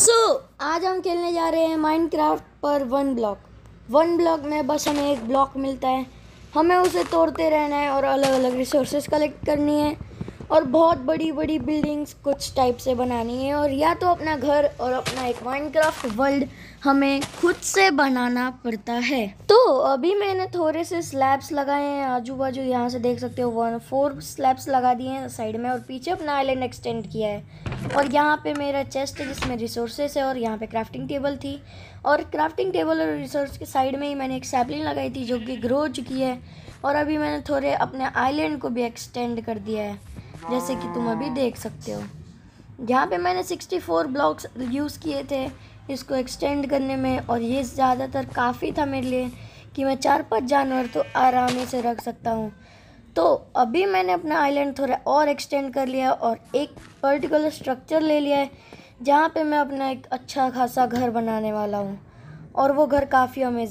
सो so, आज हम खेलने जा रहे हैं माइनक्राफ्ट पर वन ब्लॉक वन ब्लॉक में बस हमें एक ब्लॉक मिलता है हमें उसे तोड़ते रहना है और अलग अलग रिसोर्सेज कलेक्ट करनी है और बहुत बड़ी बड़ी बिल्डिंग्स कुछ टाइप से बनानी है और या तो अपना घर और अपना एक माइनक्राफ्ट वर्ल्ड हमें खुद से बनाना पड़ता है तो अभी मैंने थोड़े से स्लैब्स लगाए हैं आजू बाजू यहाँ से देख सकते हो वन फोर स्लैब्स लगा दिए हैं साइड में और पीछे अपना आइलैंड एक्सटेंड किया है और यहाँ पे मेरा चेस्ट है जिसमें रिसोर्सेस है और यहाँ पे क्राफ्टिंग टेबल थी और क्राफ्टिंग टेबल और रिसोर्स के साइड में ही मैंने एक सैपलिंग लगाई थी जो कि ग्रो चुकी है और अभी मैंने थोड़े अपने आइलैंड को भी एक्सटेंड कर दिया है जैसे कि तुम अभी देख सकते हो यहाँ पे मैंने 64 ब्लॉक्स यूज़ किए थे इसको एक्सटेंड करने में और ये ज़्यादातर काफ़ी था मेरे लिए कि मैं चार पांच जानवर तो आराम से रख सकता हूँ तो अभी मैंने अपना आइलैंड थोड़ा और एक्सटेंड कर लिया और एक पर्टिकुलर स्ट्रक्चर ले लिया है जहाँ पे मैं अपना एक अच्छा खासा घर बनाने वाला हूँ और वो घर काफ़ी अमेजिंग